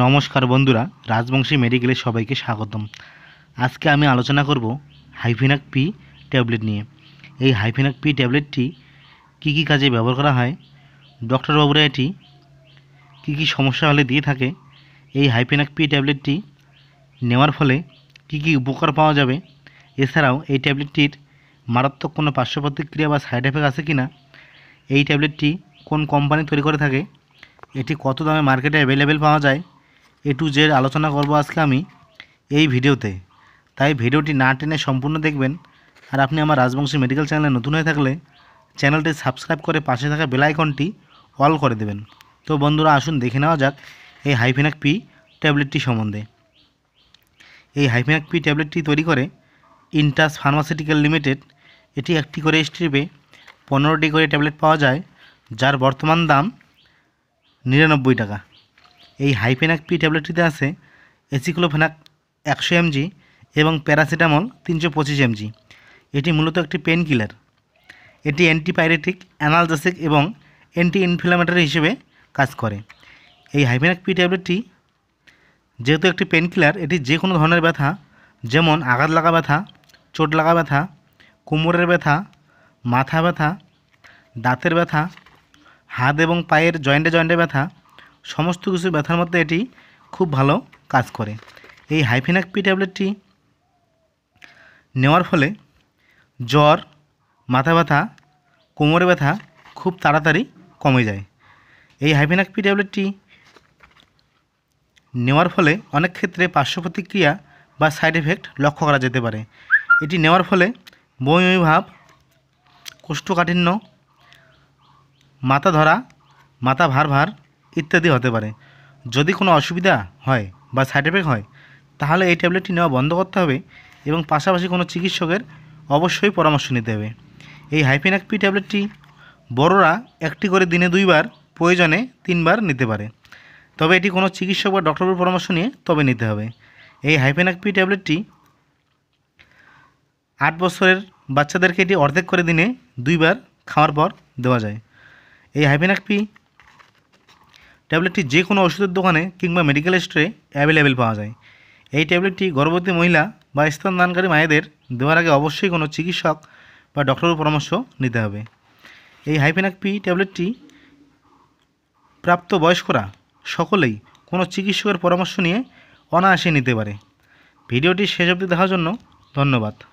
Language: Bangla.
নমস্কার বন্ধুরা রাজবংশী মেডিকেলে সবাইকে স্বাগতম আজকে আমি আলোচনা করব হাইফিনাক পি ট্যাবলেট নিয়ে এই হাইফিনাক পি ট্যাবলেটটি কি কি কাজে ব্যবহার করা হয় ডক্টরবাবুরা এটি কি কি সমস্যা হলে দিয়ে থাকে এই হাইফিনাক পি ট্যাবলেটটি নেওয়ার ফলে কি কি উপকার পাওয়া যাবে এছাড়াও এই ট্যাবলেটটির মারাত্মক কোনো পার্শ্ব প্রতিক্রিয়া বা সাইড এফেক্ট আছে কি না এই ট্যাবলেটটি কোন কোম্পানি তৈরি করে থাকে এটি কত দামে মার্কেটে অ্যাভেলেবেল পাওয়া যায় এ টু জেড আলোচনা করব আজকে আমি এই ভিডিওতে তাই ভিডিওটি না টেনে সম্পূর্ণ দেখবেন আর আপনি আমার রাজবংশী মেডিকেল চ্যানেলে নতুন হয়ে থাকলে চ্যানেলটি সাবস্ক্রাইব করে পাশে থাকা বেলাইকনটি অল করে দেবেন তো বন্ধুরা আসুন দেখে নেওয়া যাক এই হাইফেনাক পি ট্যাবলেটটি সম্বন্ধে এই হাইফেনাক পি ট্যাবলেটটি তৈরি করে ইন্টাস ফার্মাসিউটিক্যাল লিমিটেড এটি একটি করে স্ট্রিপে পনেরোটি করে ট্যাবলেট পাওয়া যায় যার বর্তমান দাম নিরানব্বই টাকা এই হাইফেনাক পি ট্যাবলেটটিতে আছে এসিক্লোফেনাক একশো এমজি এবং প্যারাসিটামল তিনশো পঁচিশ এমজি এটি মূলত একটি পেন কিলার এটি অ্যান্টিপাইরেটিক অ্যানালজাসিক এবং অ্যান্টি ইনফ্লামেটারি হিসেবে কাজ করে এই হাইফেনাক পি ট্যাবলেটটি যেহেতু একটি পেন কিলার এটি যে কোনো ধরনের ব্যথা যেমন আঘাত লাগা ব্যথা চোট লাগা ব্যথা কোমরের ব্যথা মাথা ব্যথা দাঁতের ব্যথা হাত এবং পায়ের জয়েন্টে জয়েন্টে ব্যথা সমস্ত কিছু ব্যথার মধ্যে এটি খুব ভালো কাজ করে এই হাইফিনাক পি ট্যাবলেটটি নেওয়ার ফলে জ্বর মাথা ব্যথা কোমরে ব্যথা খুব তাড়াতাড়ি কমে যায় এই হাইফিনাক পি ট্যাবলেটটি নেওয়ার ফলে অনেক ক্ষেত্রে পার্শ্ব প্রতিক্রিয়া বা সাইড এফেক্ট লক্ষ্য করা যেতে পারে এটি নেওয়ার ফলে বমি ভাব কোষ্ঠকাঠিন্য মাথা ধরা মাথা ভার ভার ইত্যাদি হতে পারে যদি কোনো অসুবিধা হয় বা সাইড এফেক্ট হয় তাহলে এই ট্যাবলেটটি নেওয়া বন্ধ করতে হবে এবং পাশাপাশি কোনো চিকিৎসকের অবশ্যই পরামর্শ নিতে হবে এই হাইফিনাকপি ট্যাবলেটটি বড়রা একটি করে দিনে দুইবার প্রয়োজনে তিনবার নিতে পারে তবে এটি কোনো চিকিৎসক বা ডক্টরের পরামর্শ নিয়ে তবে নিতে হবে এই হাইফেনাকপি ট্যাবলেটটি আট বছরের বাচ্চাদেরকে এটি অর্ধেক করে দিনে দুইবার খাওয়ার পর দেওয়া যায় এই হাইফেনাকপি ট্যাবলেটটি যে কোনো ওষুধের দোকানে কিংবা মেডিকেল স্টোরে অ্যাভেলেবেল পাওয়া যায় এই ট্যাবলেটটি গর্ভবতী মহিলা বা দানকারী মায়েদের দেওয়ার আগে অবশ্যই কোনো চিকিৎসক বা ডক্টরের পরামর্শ নিতে হবে এই হাইপেনাকপি ট্যাবলেটটি প্রাপ্ত বয়স্করা সকলেই কোনো চিকিৎসকের পরামর্শ নিয়ে অনায়াসে নিতে পারে ভিডিওটি শেষ অবধি দেখার জন্য ধন্যবাদ